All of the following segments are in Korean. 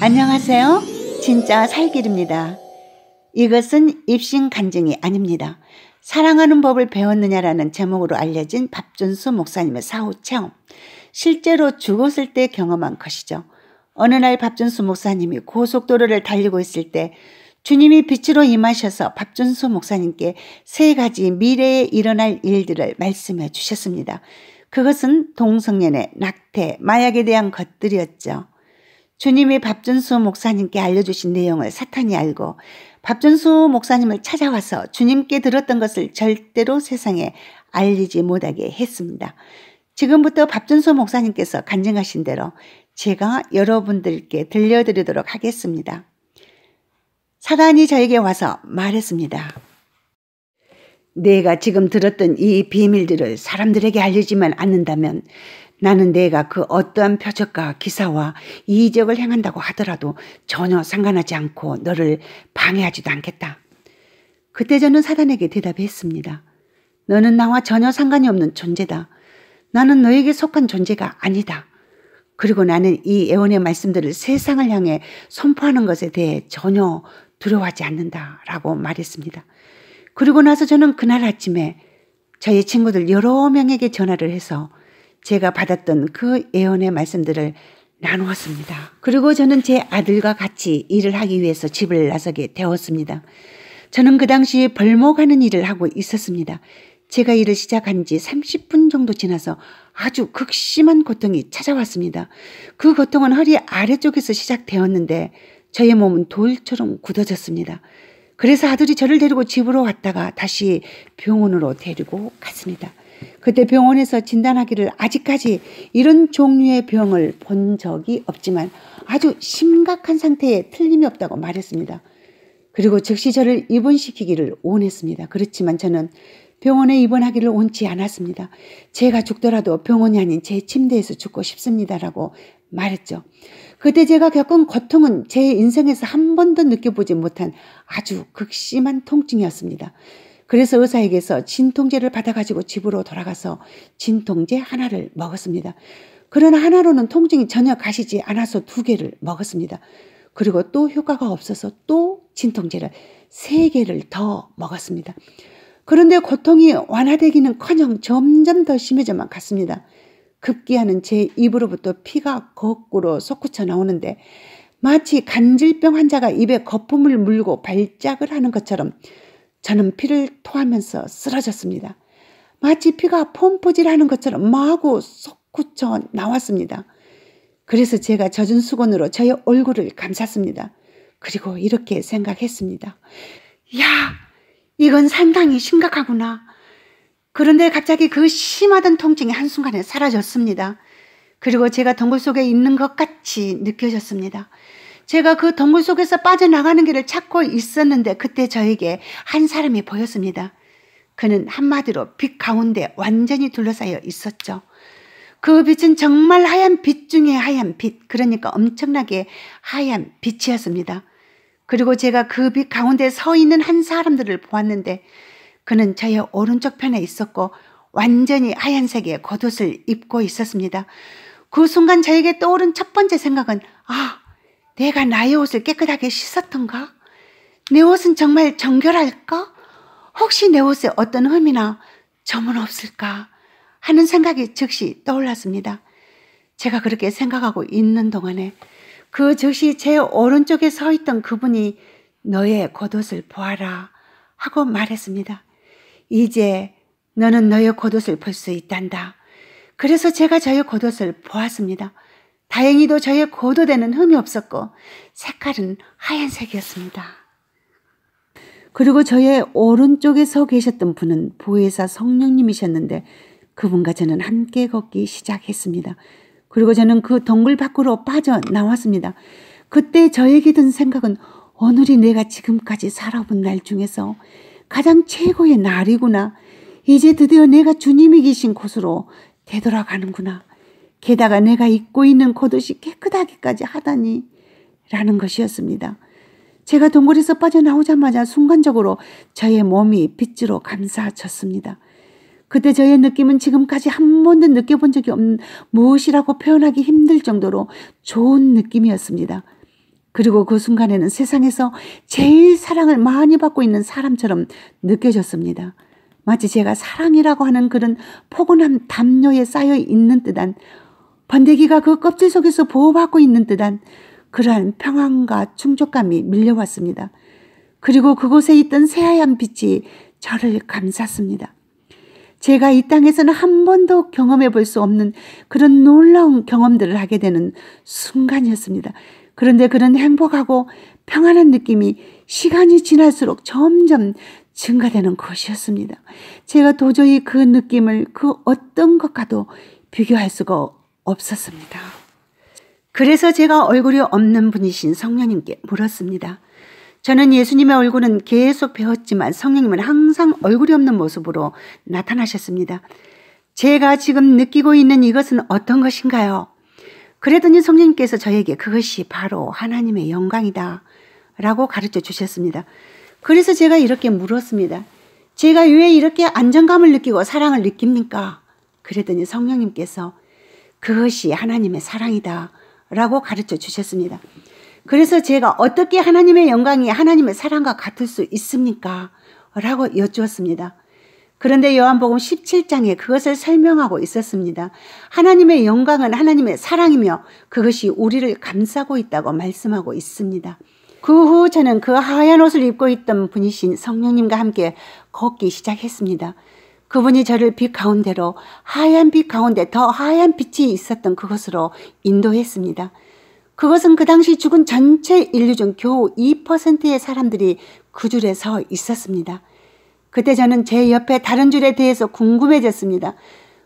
안녕하세요. 진짜 살길입니다. 이것은 입신 간증이 아닙니다. 사랑하는 법을 배웠느냐라는 제목으로 알려진 밥준수 목사님의 사후 체험. 실제로 죽었을 때 경험한 것이죠. 어느 날 밥준수 목사님이 고속도로를 달리고 있을 때 주님이 빛으로 임하셔서 밥준수 목사님께 세 가지 미래에 일어날 일들을 말씀해 주셨습니다. 그것은 동성년의 낙태, 마약에 대한 것들이었죠. 주님이 밥준수 목사님께 알려주신 내용을 사탄이 알고 밥준수 목사님을 찾아와서 주님께 들었던 것을 절대로 세상에 알리지 못하게 했습니다. 지금부터 밥준수 목사님께서 간증하신 대로 제가 여러분들께 들려드리도록 하겠습니다. 사단이 저에게 와서 말했습니다. 내가 지금 들었던 이 비밀들을 사람들에게 알리지만 않는다면 나는 내가 그 어떠한 표적과 기사와 이적을 행한다고 하더라도 전혀 상관하지 않고 너를 방해하지도 않겠다. 그때 저는 사단에게 대답했습니다. 너는 나와 전혀 상관이 없는 존재다. 나는 너에게 속한 존재가 아니다. 그리고 나는 이 애원의 말씀들을 세상을 향해 선포하는 것에 대해 전혀 두려워하지 않는다. 라고 말했습니다. 그리고 나서 저는 그날 아침에 저희 친구들 여러 명에게 전화를 해서 제가 받았던 그 예언의 말씀들을 나누었습니다. 그리고 저는 제 아들과 같이 일을 하기 위해서 집을 나서게 되었습니다. 저는 그 당시 벌목하는 일을 하고 있었습니다. 제가 일을 시작한 지 30분 정도 지나서 아주 극심한 고통이 찾아왔습니다. 그 고통은 허리 아래쪽에서 시작되었는데 저의 몸은 돌처럼 굳어졌습니다. 그래서 아들이 저를 데리고 집으로 왔다가 다시 병원으로 데리고 갔습니다. 그때 병원에서 진단하기를 아직까지 이런 종류의 병을 본 적이 없지만 아주 심각한 상태에 틀림이 없다고 말했습니다. 그리고 즉시 저를 입원시키기를 원했습니다. 그렇지만 저는 병원에 입원하기를 원치 않았습니다. 제가 죽더라도 병원이 아닌 제 침대에서 죽고 싶습니다라고 말했죠. 그때 제가 겪은 고통은 제 인생에서 한 번도 느껴보지 못한 아주 극심한 통증이었습니다. 그래서 의사에게서 진통제를 받아가지고 집으로 돌아가서 진통제 하나를 먹었습니다. 그러나 하나로는 통증이 전혀 가시지 않아서 두 개를 먹었습니다. 그리고 또 효과가 없어서 또 진통제를 세 개를 더 먹었습니다. 그런데 고통이 완화되기는 커녕 점점 더 심해져만 갔습니다. 급기야는 제 입으로부터 피가 거꾸로 솟구쳐 나오는데 마치 간질병 환자가 입에 거품을 물고 발작을 하는 것처럼 저는 피를 토하면서 쓰러졌습니다. 마치 피가 폼포질하는 것처럼 마구 솟구쳐 나왔습니다. 그래서 제가 젖은 수건으로 저의 얼굴을 감쌌습니다. 그리고 이렇게 생각했습니다. 야, 이건 상당히 심각하구나. 그런데 갑자기 그 심하던 통증이 한순간에 사라졌습니다. 그리고 제가 덩굴 속에 있는 것 같이 느껴졌습니다. 제가 그 덩굴 속에서 빠져나가는 길을 찾고 있었는데 그때 저에게 한 사람이 보였습니다. 그는 한마디로 빛 가운데 완전히 둘러싸여 있었죠. 그 빛은 정말 하얀 빛 중에 하얀 빛, 그러니까 엄청나게 하얀 빛이었습니다. 그리고 제가 그 빛 가운데 서 있는 한 사람들을 보았는데 그는 저의 오른쪽 편에 있었고 완전히 하얀색의 겉옷을 입고 있었습니다. 그 순간 저에게 떠오른 첫 번째 생각은 아, 내가 나의 옷을 깨끗하게 씻었던가? 내 옷은 정말 정결할까? 혹시 내 옷에 어떤 흠이나 점은 없을까? 하는 생각이 즉시 떠올랐습니다. 제가 그렇게 생각하고 있는 동안에 그 즉시 제 오른쪽에 서 있던 그분이 너의 겉옷을 보아라 하고 말했습니다. 이제 너는 너의 겉옷을 볼 수 있단다. 그래서 제가 저의 겉옷을 보았습니다. 다행히도 저의 고도대는 흠이 없었고 색깔은 하얀색이었습니다. 그리고 저의 오른쪽에 서 계셨던 분은 보혜사 성령님이셨는데 그분과 저는 함께 걷기 시작했습니다. 그리고 저는 그 동굴 밖으로 빠져나왔습니다. 그때 저에게 든 생각은 오늘이 내가 지금까지 살아본 날 중에서 가장 최고의 날이구나. 이제 드디어 내가 주님이 계신 곳으로 되돌아가는구나. 게다가 내가 입고 있는 겉옷이 깨끗하기까지 하다니 라는 것이었습니다. 제가 동굴에서 빠져나오자마자 순간적으로 저의 몸이 빛으로 감싸졌습니다. 그때 저의 느낌은 지금까지 한 번도 느껴본 적이 없는 무엇이라고 표현하기 힘들 정도로 좋은 느낌이었습니다. 그리고 그 순간에는 세상에서 제일 사랑을 많이 받고 있는 사람처럼 느껴졌습니다. 마치 제가 사랑이라고 하는 그런 포근함 담요에 쌓여 있는 듯한 번데기가 그 껍질 속에서 보호받고 있는 듯한 그러한 평안과 충족감이 밀려왔습니다. 그리고 그곳에 있던 새하얀 빛이 저를 감쌌습니다. 제가 이 땅에서는 한 번도 경험해 볼 수 없는 그런 놀라운 경험들을 하게 되는 순간이었습니다. 그런데 그런 행복하고 평안한 느낌이 시간이 지날수록 점점 증가되는 것이었습니다. 제가 도저히 그 느낌을 그 어떤 것과도 비교할 수가 없었습니다. 그래서 제가 얼굴이 없는 분이신 성령님께 물었습니다. 저는 예수님의 얼굴은 계속 배웠지만 성령님은 항상 얼굴이 없는 모습으로 나타나셨습니다. 제가 지금 느끼고 있는 이것은 어떤 것인가요? 그랬더니 성령님께서 저에게 그것이 바로 하나님의 영광이다. 라고 가르쳐 주셨습니다. 그래서 제가 이렇게 물었습니다. 제가 왜 이렇게 안정감을 느끼고 사랑을 느낍니까? 그랬더니 성령님께서 그것이 하나님의 사랑이다. 라고 가르쳐 주셨습니다. 그래서 제가 어떻게 하나님의 영광이 하나님의 사랑과 같을 수 있습니까? 라고 여쭈었습니다. 그런데 요한복음 17장에 그것을 설명하고 있었습니다. 하나님의 영광은 하나님의 사랑이며 그것이 우리를 감싸고 있다고 말씀하고 있습니다. 그 후 저는 그 하얀 옷을 입고 있던 분이신 성령님과 함께 걷기 시작했습니다. 그분이 저를 빛 가운데로 하얀 빛 가운데 더 하얀 빛이 있었던 그곳으로 인도했습니다. 그것은 그 당시 죽은 전체 인류 중 겨우 2%의 사람들이 그 줄에 서 있었습니다. 그때 저는 제 옆에 다른 줄에 대해서 궁금해졌습니다.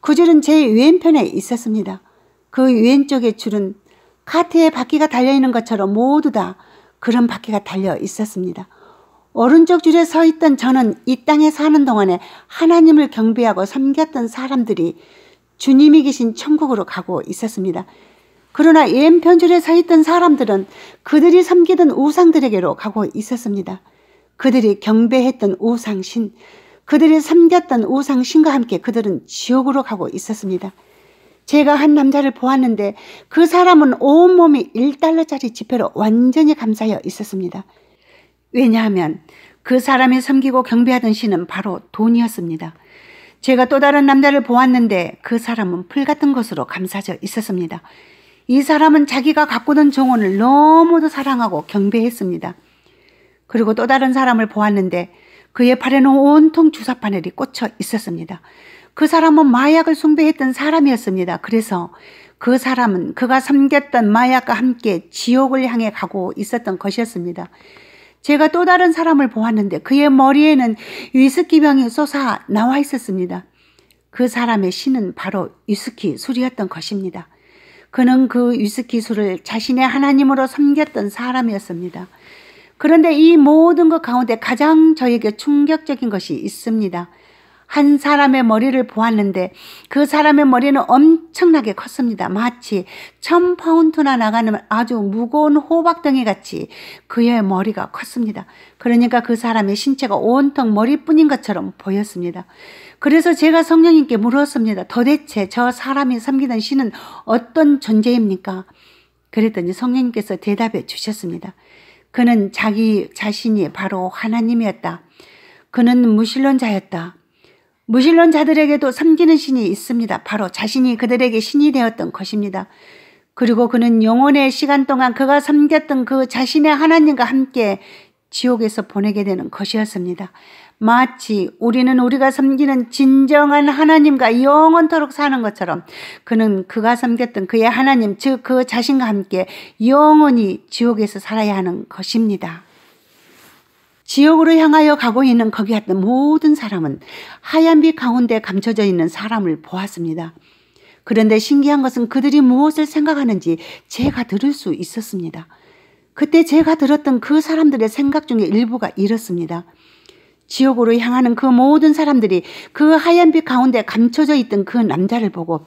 그 줄은 제 왼편에 있었습니다. 그 왼쪽의 줄은 카트에 바퀴가 달려있는 것처럼 모두 다 그런 바퀴가 달려 있었습니다. 오른쪽 줄에 서 있던 저는 이 땅에 사는 동안에 하나님을 경배하고 섬겼던 사람들이 주님이 계신 천국으로 가고 있었습니다. 그러나 왼편 줄에 서 있던 사람들은 그들이 섬기던 우상들에게로 가고 있었습니다. 그들이 경배했던 우상신, 그들이 섬겼던 우상신과 함께 그들은 지옥으로 가고 있었습니다. 제가 한 남자를 보았는데 그 사람은 온몸이 1달러짜리 지폐로 완전히 감싸여 있었습니다. 왜냐하면 그 사람이 섬기고 경배하던 신은 바로 돈이었습니다. 제가 또 다른 남자를 보았는데 그 사람은 풀 같은 것으로 감싸져 있었습니다. 이 사람은 자기가 가꾸는 정원을 너무도 사랑하고 경배했습니다. 그리고 또 다른 사람을 보았는데 그의 팔에는 온통 주사 바늘이 꽂혀 있었습니다. 그 사람은 마약을 숭배했던 사람이었습니다. 그래서 그 사람은 그가 섬겼던 마약과 함께 지옥을 향해 가고 있었던 것이었습니다. 제가 또 다른 사람을 보았는데 그의 머리에는 위스키병이 쏟아 나와 있었습니다. 그 사람의 신은 바로 위스키 술이었던 것입니다. 그는 그 위스키 술을 자신의 하나님으로 섬겼던 사람이었습니다. 그런데 이 모든 것 가운데 가장 저에게 충격적인 것이 있습니다. 한 사람의 머리를 보았는데 그 사람의 머리는 엄청나게 컸습니다. 마치 천 파운드나 나가는 아주 무거운 호박덩이 같이 그의 머리가 컸습니다. 그러니까 그 사람의 신체가 온통 머리뿐인 것처럼 보였습니다. 그래서 제가 성령님께 물었습니다. 도대체 저 사람이 섬기는 신은 어떤 존재입니까? 그랬더니 성령님께서 대답해 주셨습니다. 그는 자기 자신이 바로 하나님이었다. 그는 무신론자였다. 무신론자들에게도 섬기는 신이 있습니다. 바로 자신이 그들에게 신이 되었던 것입니다. 그리고 그는 영혼의 시간 동안 그가 섬겼던 그 자신의 하나님과 함께 지옥에서 보내게 되는 것이었습니다. 마치 우리는 우리가 섬기는 진정한 하나님과 영원토록 사는 것처럼 그는 그가 섬겼던 그의 하나님, 즉 그 자신과 함께 영원히 지옥에서 살아야 하는 것입니다. 지옥으로 향하여 가고 있는 거기 갔던 모든 사람은 하얀 빛 가운데 감춰져 있는 사람을 보았습니다. 그런데 신기한 것은 그들이 무엇을 생각하는지 제가 들을 수 있었습니다. 그때 제가 들었던 그 사람들의 생각 중에 일부가 이렇습니다. 지옥으로 향하는 그 모든 사람들이 그 하얀 빛 가운데 감춰져 있던 그 남자를 보고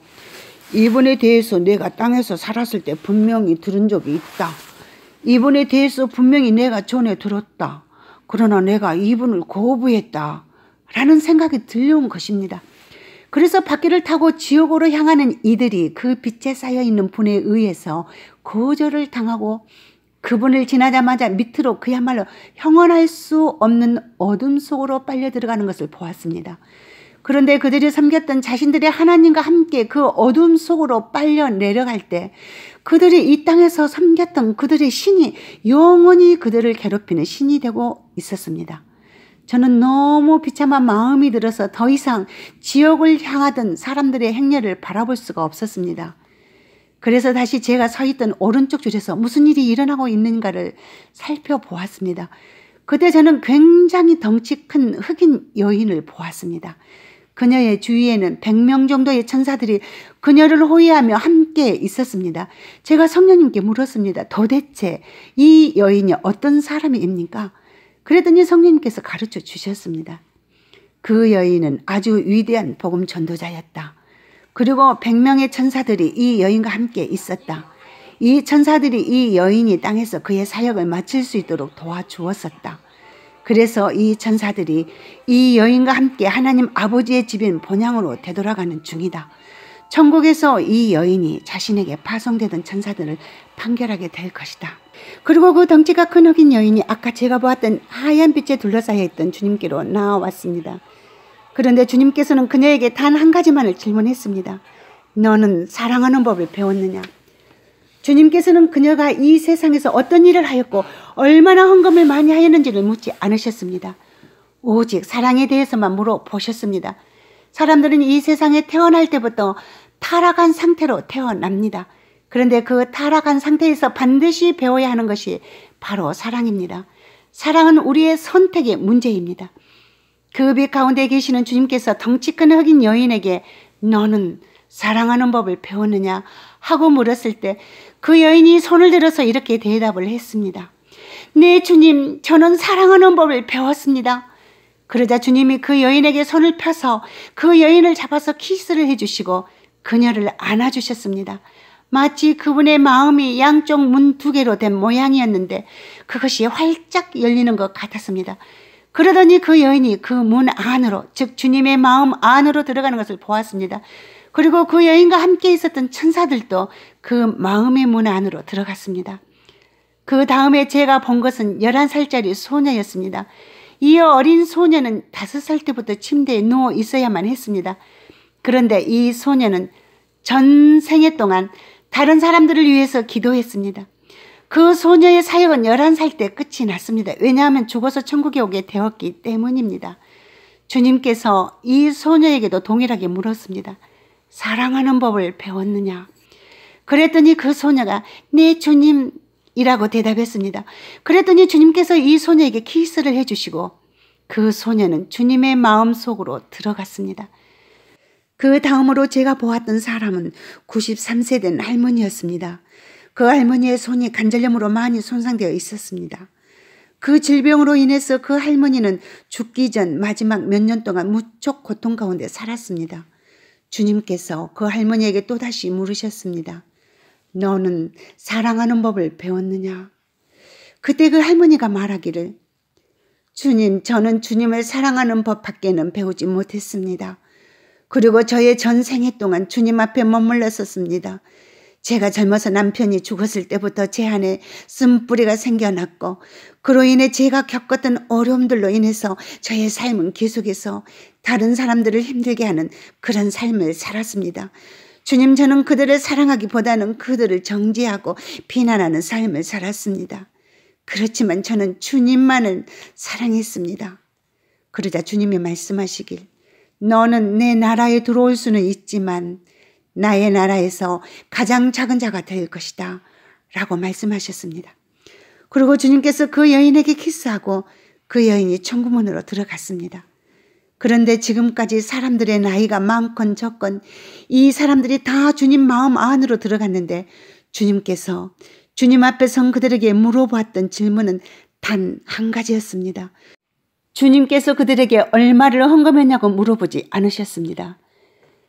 이분에 대해서 내가 땅에서 살았을 때 분명히 들은 적이 있다. 이분에 대해서 분명히 내가 전에 들었다. 그러나 내가 이분을 거부했다. 라는 생각이 들려온 것입니다. 그래서 바퀴를 타고 지옥으로 향하는 이들이 그 빛에 쌓여있는 분에 의해서 거절을 당하고 그분을 지나자마자 밑으로 그야말로 형언할 수 없는 어둠 속으로 빨려 들어가는 것을 보았습니다. 그런데 그들이 섬겼던 자신들의 하나님과 함께 그 어둠 속으로 빨려 내려갈 때 그들이 이 땅에서 섬겼던 그들의 신이 영원히 그들을 괴롭히는 신이 되고 있었습니다. 저는 너무 비참한 마음이 들어서 더 이상 지옥을 향하던 사람들의 행렬을 바라볼 수가 없었습니다. 그래서 다시 제가 서 있던 오른쪽 줄에서 무슨 일이 일어나고 있는가를 살펴보았습니다. 그때 저는 굉장히 덩치 큰 흑인 여인을 보았습니다. 그녀의 주위에는 100명 정도의 천사들이 그녀를 호위하며 함께 있었습니다. 제가 성녀님께 물었습니다. 도대체 이 여인이 어떤 사람입니까? 그랬더니 성녀님께서 가르쳐 주셨습니다. 그 여인은 아주 위대한 복음 전도자였다. 그리고 100명의 천사들이 이 여인과 함께 있었다. 이 천사들이 이 여인이 땅에서 그의 사역을 마칠 수 있도록 도와주었었다. 그래서 이 천사들이 이 여인과 함께 하나님 아버지의 집인 본향으로 되돌아가는 중이다. 천국에서 이 여인이 자신에게 파송되던 천사들을 판결하게 될 것이다. 그리고 그 덩치가 큰 흑인 여인이 아까 제가 보았던 하얀 빛에 둘러싸여 있던 주님께로 나왔습니다. 아 그런데 주님께서는 그녀에게 단 한 가지만을 질문했습니다. 너는 사랑하는 법을 배웠느냐? 주님께서는 그녀가 이 세상에서 어떤 일을 하였고 얼마나 헌금을 많이 하였는지를 묻지 않으셨습니다. 오직 사랑에 대해서만 물어보셨습니다. 사람들은 이 세상에 태어날 때부터 타락한 상태로 태어납니다. 그런데 그 타락한 상태에서 반드시 배워야 하는 것이 바로 사랑입니다. 사랑은 우리의 선택의 문제입니다. 그빛 가운데 계시는 주님께서 덩치 큰 흑인 여인에게 너는 사랑하는 법을 배웠느냐 하고 물었을 때그 여인이 손을 들어서 이렇게 대답을 했습니다. 네, 주님, 저는 사랑하는 법을 배웠습니다. 그러자 주님이 그 여인에게 손을 펴서 그 여인을 잡아서 키스를 해주시고 그녀를 안아주셨습니다. 마치 그분의 마음이 양쪽 문 두 개로 된 모양이었는데 그것이 활짝 열리는 것 같았습니다. 그러더니 그 여인이 그 문 안으로, 즉 주님의 마음 안으로 들어가는 것을 보았습니다. 그리고 그 여인과 함께 있었던 천사들도 그 마음의 문 안으로 들어갔습니다. 그 다음에 제가 본 것은 11살짜리 소녀였습니다. 이 어린 소녀는 5살 때부터 침대에 누워 있어야만 했습니다. 그런데 이 소녀는 전 생애 동안 다른 사람들을 위해서 기도했습니다. 그 소녀의 사역은 11살 때 끝이 났습니다. 왜냐하면 죽어서 천국에 오게 되었기 때문입니다. 주님께서 이 소녀에게도 동일하게 물었습니다. 사랑하는 법을 배웠느냐? 그랬더니 그 소녀가 네 주님 이라고 대답했습니다. 그랬더니 주님께서 이 소녀에게 키스를 해주시고 그 소녀는 주님의 마음 속으로 들어갔습니다. 그 다음으로 제가 보았던 사람은 93세 된 할머니였습니다. 그 할머니의 손이 관절염으로 많이 손상되어 있었습니다. 그 질병으로 인해서 그 할머니는 죽기 전 마지막 몇 년 동안 무척 고통 가운데 살았습니다. 주님께서 그 할머니에게 또다시 물으셨습니다. 너는 사랑하는 법을 배웠느냐? 그때 그 할머니가 말하기를 주님, 저는 주님을 사랑하는 법 밖에는 배우지 못했습니다. 그리고 저의 전 생애 동안 주님 앞에 머물렀었습니다. 제가 젊어서 남편이 죽었을 때부터 제 안에 쓴뿌리가 생겨났고 그로 인해 제가 겪었던 어려움들로 인해서 저의 삶은 계속해서 다른 사람들을 힘들게 하는 그런 삶을 살았습니다. 주님, 저는 그들을 사랑하기보다는 그들을 정죄하고 비난하는 삶을 살았습니다. 그렇지만 저는 주님만을 사랑했습니다. 그러자 주님이 말씀하시길, 너는 내 나라에 들어올 수는 있지만 나의 나라에서 가장 작은 자가 될 것이다. 라고 말씀하셨습니다. 그리고 주님께서 그 여인에게 키스하고 그 여인이 천구문으로 들어갔습니다. 그런데 지금까지 사람들의 나이가 많건 적건 이 사람들이 다 주님 마음 안으로 들어갔는데 주님께서 주님 앞에 선 그들에게 물어보았던 질문은 단 한 가지였습니다. 주님께서 그들에게 얼마를 헌금했냐고 물어보지 않으셨습니다.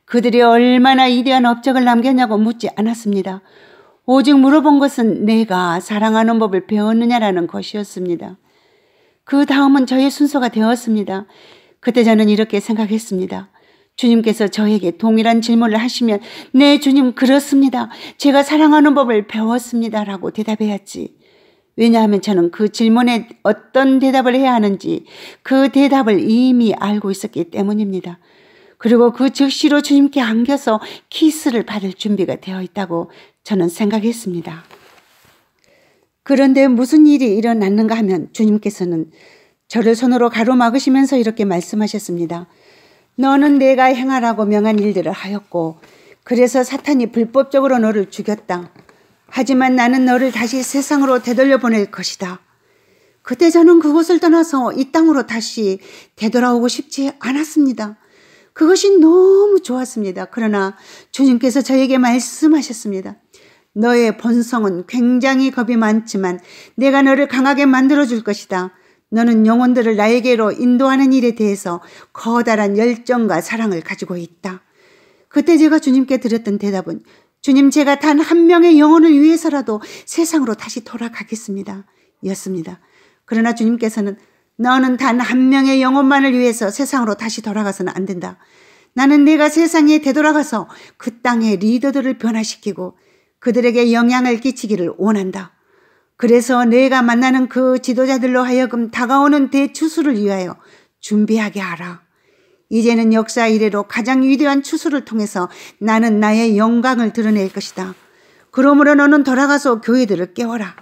그들이 얼마나 이대한 업적을 남겼냐고 묻지 않았습니다. 오직 물어본 것은 내가 사랑하는 법을 배웠느냐라는 것이었습니다. 그 다음은 저의 순서가 되었습니다. 그때 저는 이렇게 생각했습니다. 주님께서 저에게 동일한 질문을 하시면 네 주님 그렇습니다. 제가 사랑하는 법을 배웠습니다. 라고 대답해야지. 왜냐하면 저는 그 질문에 어떤 대답을 해야 하는지 그 대답을 이미 알고 있었기 때문입니다. 그리고 그 즉시로 주님께 안겨서 키스를 받을 준비가 되어 있다고 저는 생각했습니다. 그런데 무슨 일이 일어났는가 하면 주님께서는 저를 손으로 가로막으시면서 이렇게 말씀하셨습니다. 너는 내가 행하라고 명한 일들을 하였고 그래서 사탄이 불법적으로 너를 죽였다. 하지만 나는 너를 다시 세상으로 되돌려 보낼 것이다. 그때 저는 그곳을 떠나서 이 땅으로 다시 되돌아오고 싶지 않았습니다. 그것이 너무 좋았습니다. 그러나 주님께서 저에게 말씀하셨습니다. 너의 본성은 굉장히 겁이 많지만 내가 너를 강하게 만들어 줄 것이다. 너는 영혼들을 나에게로 인도하는 일에 대해서 커다란 열정과 사랑을 가지고 있다. 그때 제가 주님께 드렸던 대답은 주님 제가 단 한 명의 영혼을 위해서라도 세상으로 다시 돌아가겠습니다. 였습니다. 그러나 주님께서는 너는 단 한 명의 영혼만을 위해서 세상으로 다시 돌아가서는 안 된다. 나는 내가 세상에 되돌아가서 그 땅의 리더들을 변화시키고 그들에게 영향을 끼치기를 원한다. 그래서 내가 만나는 그 지도자들로 하여금 다가오는 대추수를 위하여 준비하게 하라. 이제는 역사 이래로 가장 위대한 추수를 통해서 나는 나의 영광을 드러낼 것이다. 그러므로 너는 돌아가서 교회들을 깨워라.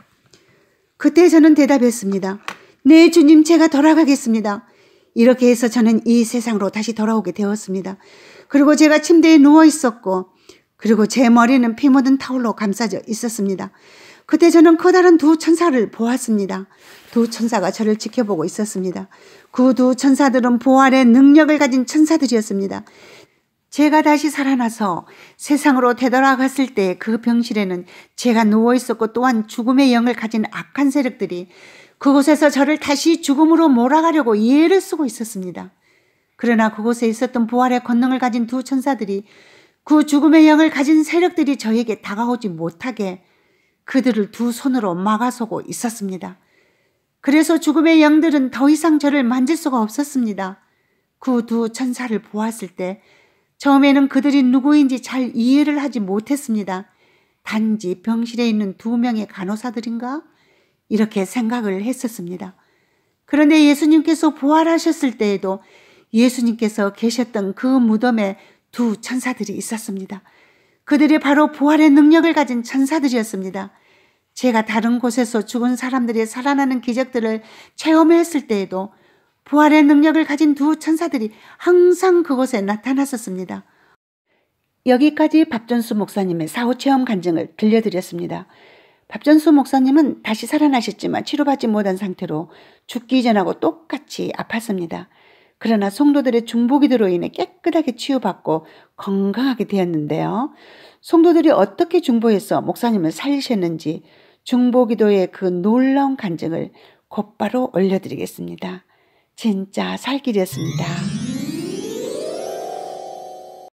그때 저는 대답했습니다. 네, 주님, 제가 돌아가겠습니다. 이렇게 해서 저는 이 세상으로 다시 돌아오게 되었습니다. 그리고 제가 침대에 누워 있었고, 그리고 제 머리는 피 묻은 타올로 감싸져 있었습니다. 그때 저는 커다란 그 두 천사를 보았습니다. 두 천사가 저를 지켜보고 있었습니다. 그 두 천사들은 보활의 능력을 가진 천사들이었습니다. 제가 다시 살아나서 세상으로 되돌아갔을 때 그 병실에는 제가 누워 있었고 또한 죽음의 영을 가진 악한 세력들이 그곳에서 저를 다시 죽음으로 몰아가려고 예를 쓰고 있었습니다. 그러나 그곳에 있었던 부활의 권능을 가진 두 천사들이 그 죽음의 영을 가진 세력들이 저에게 다가오지 못하게 그들을 두 손으로 막아서고 있었습니다. 그래서 죽음의 영들은 더 이상 저를 만질 수가 없었습니다. 그 두 천사를 보았을 때 처음에는 그들이 누구인지 잘 이해를 하지 못했습니다. 단지 병실에 있는 두 명의 간호사들인가? 이렇게 생각을 했었습니다. 그런데 예수님께서 부활하셨을 때에도 예수님께서 계셨던 그 무덤에 두 천사들이 있었습니다. 그들이 바로 부활의 능력을 가진 천사들이었습니다. 제가 다른 곳에서 죽은 사람들이 살아나는 기적들을 체험했을 때에도 부활의 능력을 가진 두 천사들이 항상 그곳에 나타났었습니다. 여기까지 밥전수 목사님의 사후 체험 간증을 들려드렸습니다. 밥전수 목사님은 다시 살아나셨지만 치료받지 못한 상태로 죽기 전하고 똑같이 아팠습니다. 그러나 성도들의 중보기도로 인해 깨끗하게 치유받고 건강하게 되었는데요. 성도들이 어떻게 중보해서 목사님을 살리셨는지 중보기도의 그 놀라운 간증을 곧바로 올려드리겠습니다. 진짜 살길이었습니다.